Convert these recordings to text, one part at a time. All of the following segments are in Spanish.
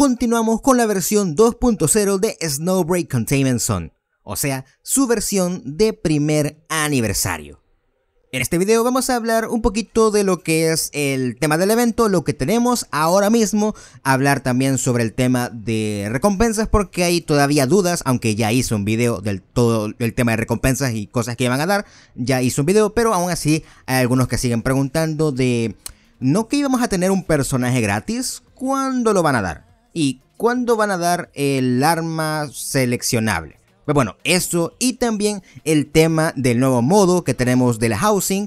continuamos con la versión 2.0 de Snowbreak Containment Zone, o sea, su versión de primer aniversario. En este video vamos a hablar un poquito de lo que es el tema del evento, lo que tenemos ahora mismo, hablar también sobre el tema de recompensas porque hay todavía dudas, aunque ya hice un video del todo el tema de recompensas y cosas que iban a dar, ya hice un video, pero aún así hay algunos que siguen preguntando de no que íbamos a tener un personaje gratis, ¿cuándo lo van a dar? y cuándo van a dar el arma seleccionable. Pues bueno, eso y también el tema del nuevo modo que tenemos de la housing,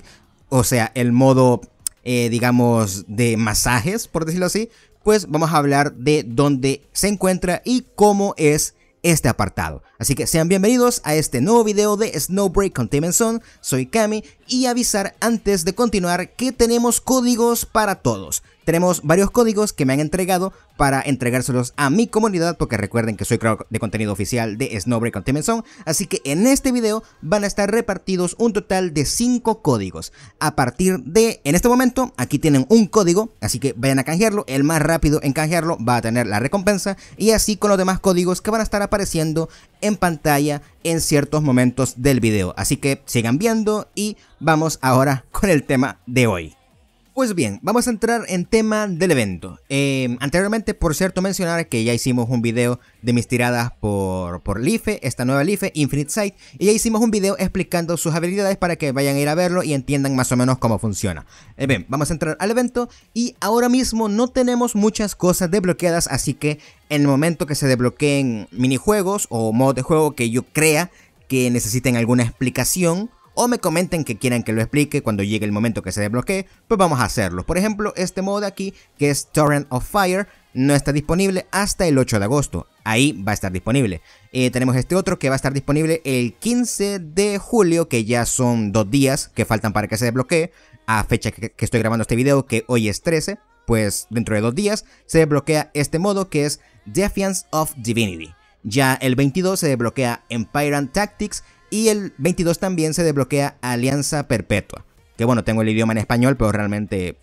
o sea, el modo, eh, digamos, de masajes, por decirlo así, pues vamos a hablar de dónde se encuentra y cómo es este apartado. Así que sean bienvenidos a este nuevo video de Snowbreak Containment Zone, soy Kami y avisar antes de continuar que tenemos códigos para todos. Tenemos varios códigos que me han entregado para entregárselos a mi comunidad porque recuerden que soy creador de contenido oficial de Snowbreak Containment Zone, así que en este video van a estar repartidos un total de 5 códigos. A partir de, en este momento, aquí tienen un código, así que vayan a canjearlo, el más rápido en canjearlo va a tener la recompensa y así con los demás códigos que van a estar apareciendo en pantalla en ciertos momentos del video. Así que sigan viendo y vamos ahora con el tema de hoy. Pues bien, vamos a entrar en tema del evento. Em, anteriormente, por cierto, mencionar que ya hicimos un video de mis tiradas por, por Life, esta nueva Life, Infinite Sight, y ya hicimos un video explicando sus habilidades para que vayan a ir a verlo y entiendan más o menos cómo funciona. Eh, bien, vamos a entrar al evento y ahora mismo no tenemos muchas cosas desbloqueadas, así que en el momento que se desbloqueen minijuegos o modos de juego que yo crea que necesiten alguna explicación, o me comenten que quieran que lo explique cuando llegue el momento que se desbloquee, pues vamos a hacerlo. Por ejemplo, este modo aquí, que es Torrent of Fire, no está disponible hasta el 8 de agosto. Ahí va a estar disponible. Eh, tenemos este otro que va a estar disponible el 15 de julio, que ya son dos días que faltan para que se desbloquee. A fecha que, estoy grabando este video, que hoy es 13, pues dentro de dos días se desbloquea este modo que es Defiance of Divinity. Ya el 22 se desbloquea Empire Tactics y el 22 también se desbloquea Alianza Perpetua. Que bueno, tengo el idioma en español, pero realmente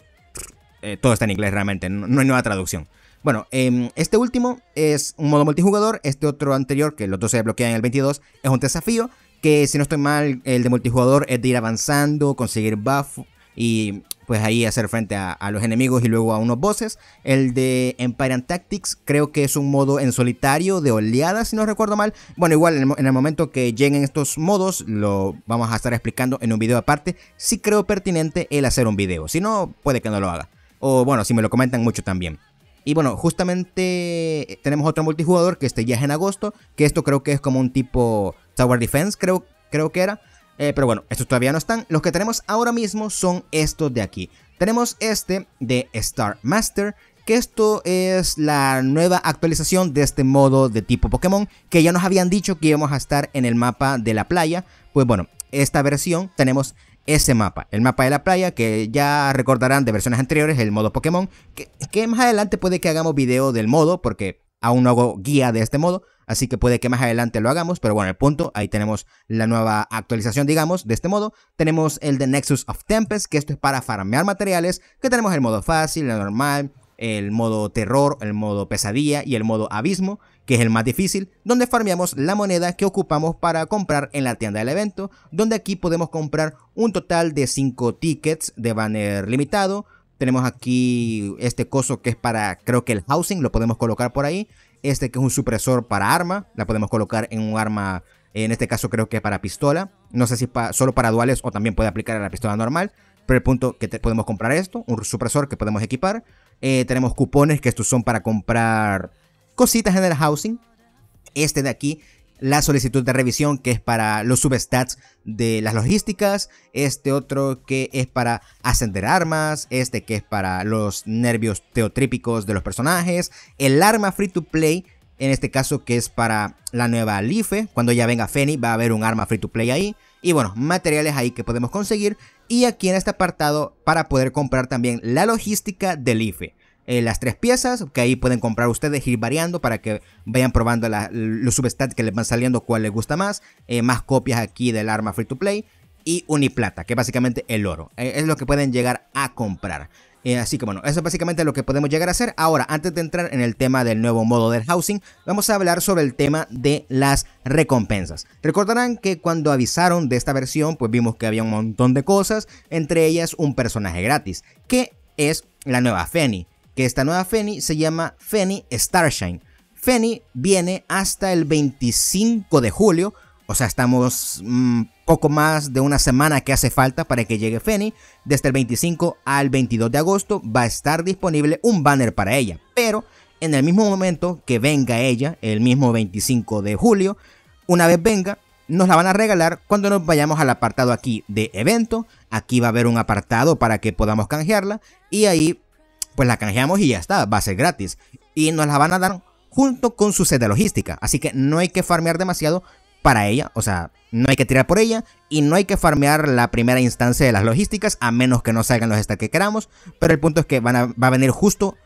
eh, todo está en inglés, realmente, no, hay nueva traducción. Bueno, em, este último es un modo multijugador, este otro anterior, que los dos se desbloquean en el 22, es un desafío que si no estoy mal, el de multijugador es de ir avanzando, conseguir buff y pues ahí hacer frente a, los enemigos y luego a unos bosses. El de Empire and Tactics creo que es un modo en solitario de oleadas, si no recuerdo mal. Bueno, igual en el, momento que lleguen estos modos lo vamos a estar explicando en un video aparte. Si creo pertinente el hacer un video, si no, puede que no lo haga. O bueno, si me lo comentan mucho también. Y bueno, justamente tenemos otro multijugador que este ya es en agosto, que esto creo que es como un tipo Tower Defense, creo, creo que era eh, pero bueno, estos todavía no están. Los que tenemos ahora mismo son estos de aquí. Tenemos este de Star Master, que esto es la nueva actualización de este modo de tipo Pokémon, que ya nos habían dicho que íbamos a estar en el mapa de la playa. Pues bueno, esta versión tenemos ese mapa, el mapa de la playa, que ya recordarán de versiones anteriores, el modo Pokémon, que, que más adelante puede que hagamos video del modo, porque aún no hago guía de este modo, así que puede que más adelante lo hagamos, pero bueno, el punto, ahí tenemos la nueva actualización, digamos, de este modo. Tenemos el de Nexus of Tempest, que esto es para farmear materiales, que tenemos el modo fácil, el normal, el modo terror, el modo pesadilla y el modo abismo, que es el más difícil, donde farmeamos la moneda que ocupamos para comprar en la tienda del evento, donde aquí podemos comprar un total de 5 tickets de banner limitado, tenemos aquí este coso que es para, creo que el housing, lo podemos colocar por ahí. Este que es un supresor para arma, la podemos colocar en un arma, en este caso creo que para pistola. No sé si solo para duales o también puede aplicar a la pistola normal. Pero el punto que podemos comprar esto, un supresor que podemos equipar. Eh, tenemos cupones que estos son para comprar cositas en el housing. Este de aquí la solicitud de revisión que es para los substats de las logísticas, este otro que es para ascender armas, este que es para los nervios teotrípicos de los personajes, el arma free to play, en este caso que es para la nueva Life, cuando ya venga Feni va a haber un arma free to play ahí, y bueno, materiales ahí que podemos conseguir, y aquí en este apartado para poder comprar también la logística de life. Eh, las tres piezas, que ahí pueden comprar ustedes, ir variando para que vayan probando los substats que les van saliendo, cuál les gusta más, eh, más copias aquí del arma free to play y uniplata, que básicamente el oro, eh, es lo que pueden llegar a comprar. así que bueno, eso es básicamente lo que podemos llegar a hacer. Ahora, antes de entrar en el tema del nuevo modo del housing, vamos a hablar sobre el tema de las recompensas. Recordarán que cuando avisaron de esta versión, pues vimos que había un montón de cosas, entre ellas un personaje gratis, que es la nueva Feni esta nueva Feni se llama Feni Starshine. Feni viene hasta el 25 de julio, o sea, estamos mm, poco más de una semana que hace falta para que llegue Feni. Desde el 25 al 22 de agosto va a estar disponible un banner para ella, pero en el mismo momento que venga ella, el mismo 25 de julio, una vez venga, nos la van a regalar cuando nos vayamos al apartado aquí de evento. Aquí va a haber un apartado para que podamos canjearla y ahí pues la canjeamos y ya está, va a ser gratis. Y nos la van a dar junto con su set de logística. Así que no hay que farmear demasiado para ella, o sea, no hay que tirar por ella y no hay que farmear la primera instancia de las logísticas a menos que no salgan los está que queramos, pero el punto es que va a venir justo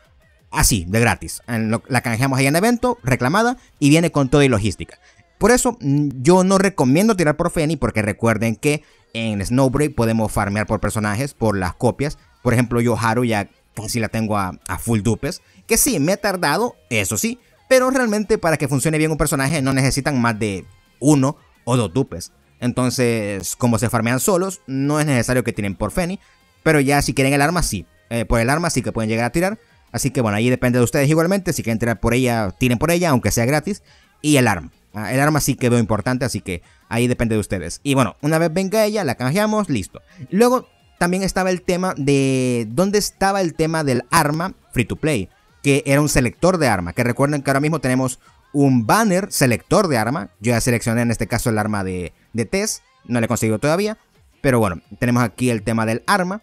así, de gratis. la canjeamos ahí en evento, reclamada y viene con todo y logística. Por eso mm, yo no recomiendo tirar por Feni porque recuerden que en Snowbreak podemos farmear por personajes, por las copias. Por ejemplo, yo Haru ya si pues la tengo a, full dupes. Que sí, me ha tardado, eso sí. Pero realmente para que funcione bien un personaje no necesitan más de uno o dos dupes. Entonces, como se farmean solos, no es necesario que tiren por Feni. Pero ya si quieren el arma, sí. Eh, por el arma sí que pueden llegar a tirar. Así que bueno, ahí depende de ustedes igualmente. Si quieren tirar por ella, tiren por ella, aunque sea gratis. Y el arma. Ah, el arma sí quedó importante, así que ahí depende de ustedes. Y bueno, una vez venga ella, la canjeamos, listo. Luego también estaba el tema de dónde estaba el tema del arma free to play, que era un selector de arma, que recuerden que ahora mismo tenemos un banner selector de arma, yo ya seleccioné en este caso el arma de, de Tess, no le he conseguido todavía, pero bueno, tenemos aquí el tema del arma.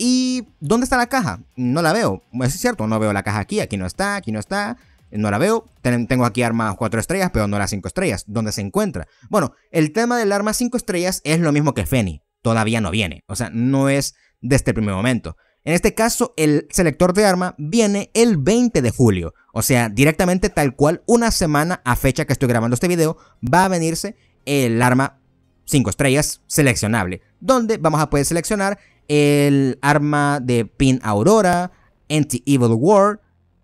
¿Y dónde está la caja? No la veo, es cierto, no veo la caja aquí, aquí no está, aquí no está, no la veo. Tengo aquí armas 4 estrellas, pero no las 5 estrellas. ¿Dónde se encuentra? Bueno, el tema del arma 5 estrellas es lo mismo que Feni todavía no viene. O sea, no es de este primer momento. En este caso, el selector de arma viene el 20 de julio. O sea, directamente tal cual, una semana a fecha que estoy grabando este video, va a venirse el arma 5 estrellas seleccionable. Donde vamos a poder seleccionar el arma de Pin Aurora, Anti-Evil War,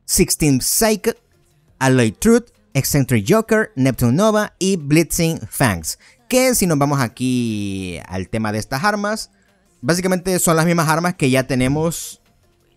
16 Psych, Alloy Truth, Eccentric Joker, Neptune Nova y Blitzing Fangs. Que si nos vamos aquí al tema de estas armas, básicamente son las mismas armas que ya tenemos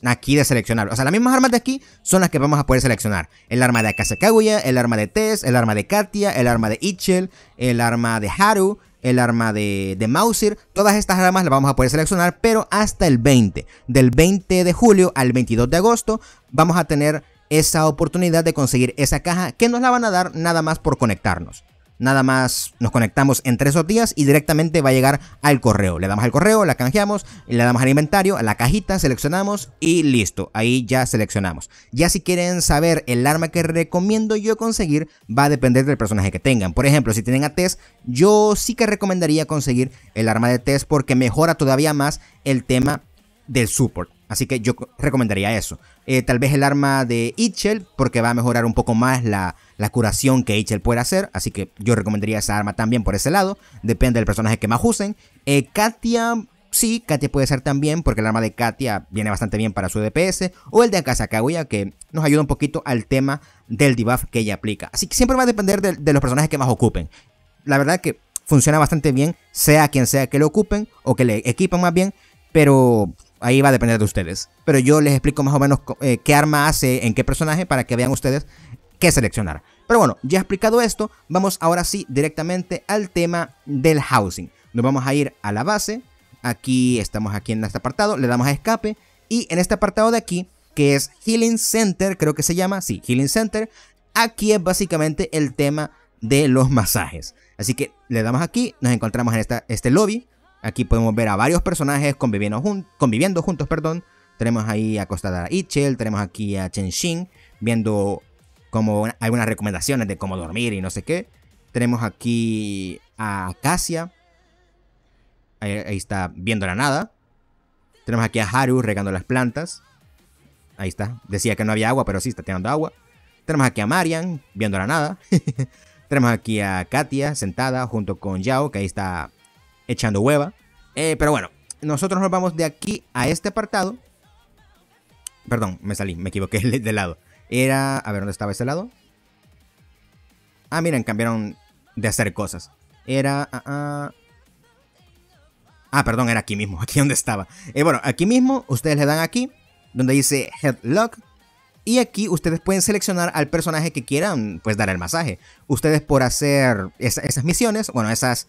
aquí de seleccionar. O sea, las mismas armas de aquí son las que vamos a poder seleccionar. El arma de Akasakaguya, el arma de Tess, el arma de Katia, el arma de Ichel, el arma de Haru, el arma de, de Mausir. Todas estas armas las vamos a poder seleccionar, pero hasta el 20. Del 20 de julio al 22 de agosto vamos a tener esa oportunidad de conseguir esa caja que nos la van a dar nada más por conectarnos. Nada más nos conectamos entre esos días y directamente va a llegar al correo. Le damos al correo, la canjeamos, le damos al inventario, a la cajita, seleccionamos y listo. Ahí ya seleccionamos. Ya si quieren saber el arma que recomiendo yo conseguir, va a depender del personaje que tengan. Por ejemplo, si tienen a Tess, yo sí que recomendaría conseguir el arma de Tess porque mejora todavía más el tema del support. Así que yo recomendaría eso. Eh, tal vez el arma de Itchel, porque va a mejorar un poco más la, curación que Itchel puede hacer. Así que yo recomendaría esa arma también por ese lado. Depende del personaje que más usen. Eh, Katia, sí, Katia puede ser también, porque el arma de Katia viene bastante bien para su DPS. O el de Akasakaguya, que nos ayuda un poquito al tema del debuff que ella aplica. Así que siempre va a depender de, los personajes que más ocupen. La verdad que funciona bastante bien, sea quien sea que lo ocupen o que le Equipen más bien. Pero ahí va a depender de ustedes. Pero yo les explico más o menos eh, qué arma hace, en qué personaje, para que vean ustedes qué seleccionar. Pero bueno, ya explicado esto, vamos ahora sí directamente al tema del housing. Nos vamos a ir a la base, aquí estamos aquí en este apartado, le damos a escape y en este apartado de aquí, que es Healing Center, creo que se llama, sí, Healing Center, aquí es básicamente el tema de los masajes. Así que le damos aquí, nos encontramos en esta, este lobby, Aquí podemos ver a varios personajes conviviendo, conviviendo juntos. Perdón. Tenemos ahí acostada a Itchel, tenemos aquí a Chen Xing. viendo como algunas recomendaciones de cómo dormir y no sé qué. Tenemos aquí a Acacia, ahí, ahí está viendo la nada. Tenemos aquí a Haru regando las plantas. Ahí está. Decía que no había agua, pero sí está tirando agua. Tenemos aquí a Marian, viendo la nada. Tenemos aquí a Katia sentada junto con Yao, que ahí está echando hueva. Eh, pero bueno, nosotros nos vamos de aquí a este apartado. Perdón, me salí, me equivoqué de lado. Era, a ver, ¿dónde estaba ese lado? Ah, miren, cambiaron de hacer cosas. Era... Ah, ah. ah perdón, era aquí mismo, aquí donde estaba. Eh, bueno, aquí mismo ustedes le dan aquí, donde dice Headlock. Y aquí ustedes pueden seleccionar al personaje que quieran, pues dar el masaje. Ustedes por hacer esas misiones, bueno, esas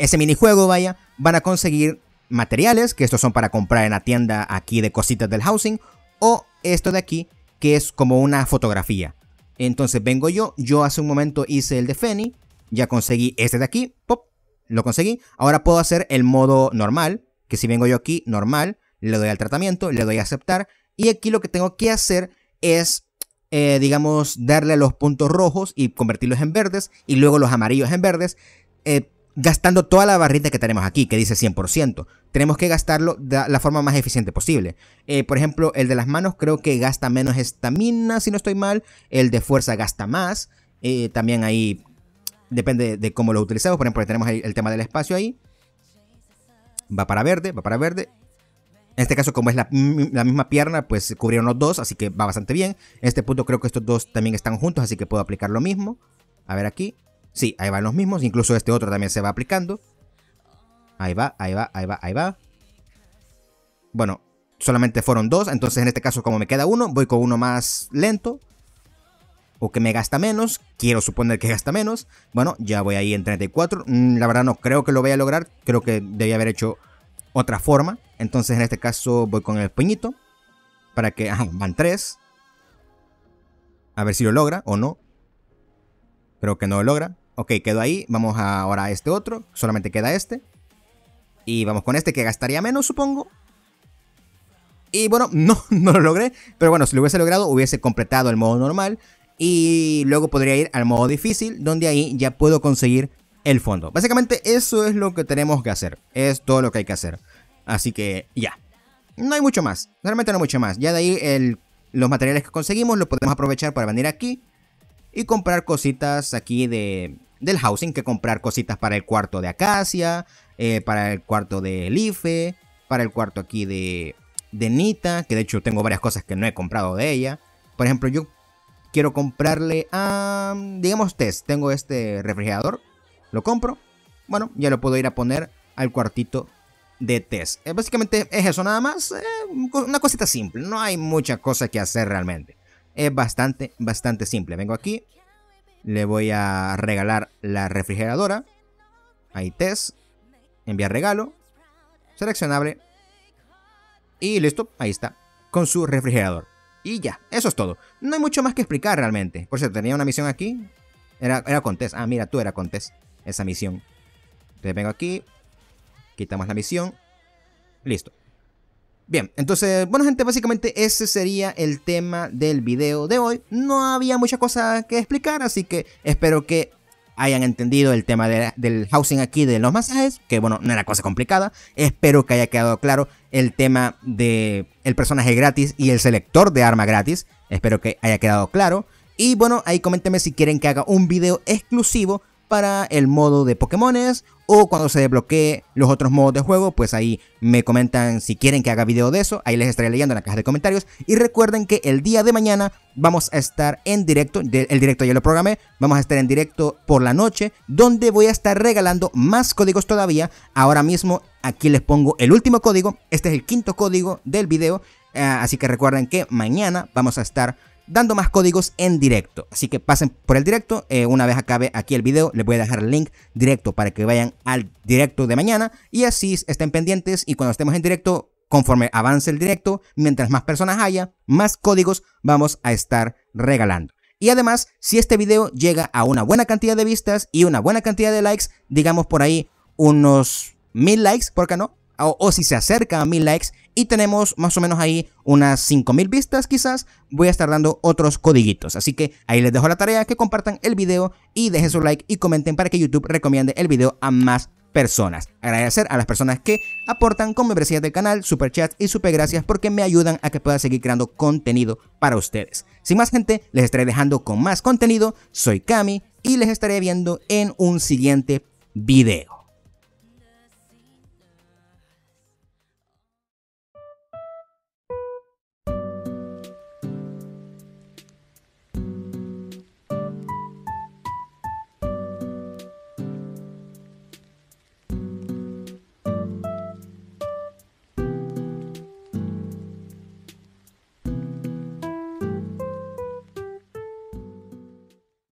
ese minijuego, vaya, van a conseguir materiales, que estos son para comprar en la tienda aquí de cositas del housing, o esto de aquí, que es como una fotografía. Entonces vengo yo, yo hace un momento hice el de Feni, ya conseguí este de aquí, pop, lo conseguí. Ahora puedo hacer el modo normal, que si vengo yo aquí, normal, le doy al tratamiento, le doy a aceptar, y aquí lo que tengo que hacer es, eh, digamos, darle a los puntos rojos y convertirlos en verdes, y luego los amarillos en verdes. Eh, gastando toda la barrita que tenemos aquí, que dice 100%. Tenemos que gastarlo de la forma más eficiente posible. Eh, por ejemplo, el de las manos creo que gasta menos estamina, si no estoy mal. El de fuerza gasta más. Eh, también ahí depende de cómo lo utilizamos, Por ejemplo, tenemos el tema del espacio ahí. Va para verde, va para verde. En este caso, como es la, la, misma pierna, pues cubrieron los dos, así que va bastante bien. En este punto creo que estos dos también están juntos, así que puedo aplicar lo mismo. A ver aquí. Sí, ahí van los mismos. Incluso este otro también se va aplicando. Ahí va, ahí va, ahí va, ahí va. Bueno, solamente fueron dos. Entonces en este caso como me queda uno, voy con uno más lento. O que me gasta menos. Quiero suponer que gasta menos. Bueno, ya voy ahí en 34. Mm, la verdad no creo que lo vaya a lograr. Creo que debía haber hecho otra forma. Entonces en este caso voy con el puñito. Para que... Ah, van tres. A ver si lo logra o no. Creo que no lo logra. Ok, quedó ahí. Vamos ahora a este otro. Solamente queda este. Y vamos con este que gastaría menos, supongo. Y bueno, no, no lo logré. Pero bueno, si lo hubiese logrado, hubiese completado el modo normal. Y luego podría ir al modo difícil, donde ahí ya puedo conseguir el fondo. Básicamente eso es lo que tenemos que hacer. Es todo lo que hay que hacer. Así que ya. No hay mucho más. Realmente no hay mucho más. Ya de ahí los materiales que conseguimos los podemos aprovechar para venir aquí y comprar cositas aquí de, del housing, que comprar cositas para el cuarto de Acacia, eh, para el cuarto de Elife, para el cuarto aquí de, Nita, que de hecho tengo varias cosas que no he comprado de ella. Por ejemplo, yo quiero comprarle a, digamos, Tess, tengo este refrigerador, lo compro, bueno, ya lo puedo ir a poner al cuartito de Tess. Eh, básicamente es eso, nada más, eh, una cosita simple, no hay mucha cosa que hacer realmente es bastante, bastante simple. Vengo aquí, le voy a regalar la refrigeradora. Ahí test, enviar regalo, seleccionable. Y listo, ahí está, con su refrigerador. Y ya, eso es todo. No hay mucho más que explicar realmente. Por cierto, tenía una misión aquí. Era, era con Ah, mira, tú era con Esa misión. Entonces vengo aquí. Quitamos la misión. Listo. Bien, entonces, bueno gente, básicamente ese sería el tema del video de hoy. No había mucha cosa que explicar, así que espero que hayan entendido el tema del housing aquí de los masajes, que bueno, no era cosa complicada. Espero que haya quedado claro el tema del el personaje gratis y el selector de arma gratis. Espero que haya quedado claro. Y bueno, ahí comentenme si quieren que haga un video exclusivo para el modo de Pokémones o cuando se desbloquee los otros modos de juego, pues ahí me comentan si quieren que haga video de eso, ahí les estaré leyendo en la caja de comentarios y recuerden que el día de mañana vamos a estar en directo, el directo ya lo programé, vamos a estar en directo por la noche donde voy a estar regalando más códigos todavía, ahora mismo aquí les pongo el último código, este es el quinto código del video, eh, así que recuerden que mañana vamos a estar dando más códigos en directo. Así que pasen por el directo. Eh, una vez acabe aquí el video, les voy a dejar el link directo para que vayan al directo de mañana. Y así estén pendientes. Y cuando estemos en directo, conforme avance el directo, mientras más personas haya, más códigos vamos a estar regalando. Y además, si este video llega a una buena cantidad de vistas y una buena cantidad de likes, digamos por ahí unos mil likes, ¿por qué no? o, si se acerca a mil likes y tenemos más o menos ahí unas 5000 vistas quizás, voy a estar dando otros codiguitos. Así que ahí les dejo la tarea, que compartan el video y dejen su like y comenten para que YouTube recomiende el video a más personas. Agradecer a las personas que aportan con membresías del canal, Super chats y super gracias porque me ayudan a que pueda seguir creando contenido para ustedes. Sin más gente, les estaré dejando con más contenido. Soy Cami y les estaré viendo en un siguiente video.